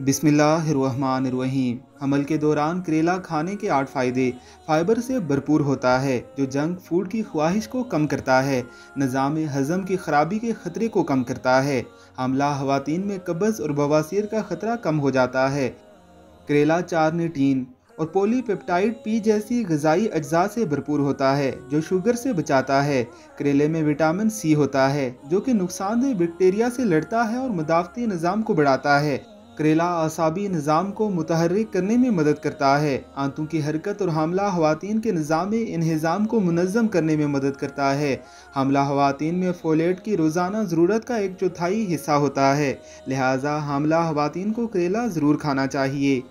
बिस्मिल्लाहिर्रहमानिर्रहीम अमल के दौरान करेला खाने के आठ फ़ायदे फाइबर से भरपूर होता है जो जंक फूड की ख्वाहिश को कम करता है निज़ाम हज़म की खराबी के ख़तरे को कम करता है हमला खातन में कब्ज़ और बवासीर का ख़तरा कम हो जाता है करेला चारनेटीन और पोलीपेप्टाइड पी जैसी गजाई अज्जा से भरपूर होता है जो शुगर से बचाता है करेले में विटामिन सी होता है जो कि नुकसानदेह बैक्टीरिया से लड़ता है और मदाफ़ती निज़ाम को बढ़ाता है करेला असाबी निज़ाम को मुतहरक करने में मदद करता है आंतों की हरकत और हमला खुवान के निज़ाम इन्हज़ाम को मनज़म करने में मदद करता है हमला खुवान में फोलेट की रोज़ाना ज़रूरत का एक चौथाई हिस्सा होता है लिहाजा हमला खुवान को करेला ज़रूर खाना चाहिए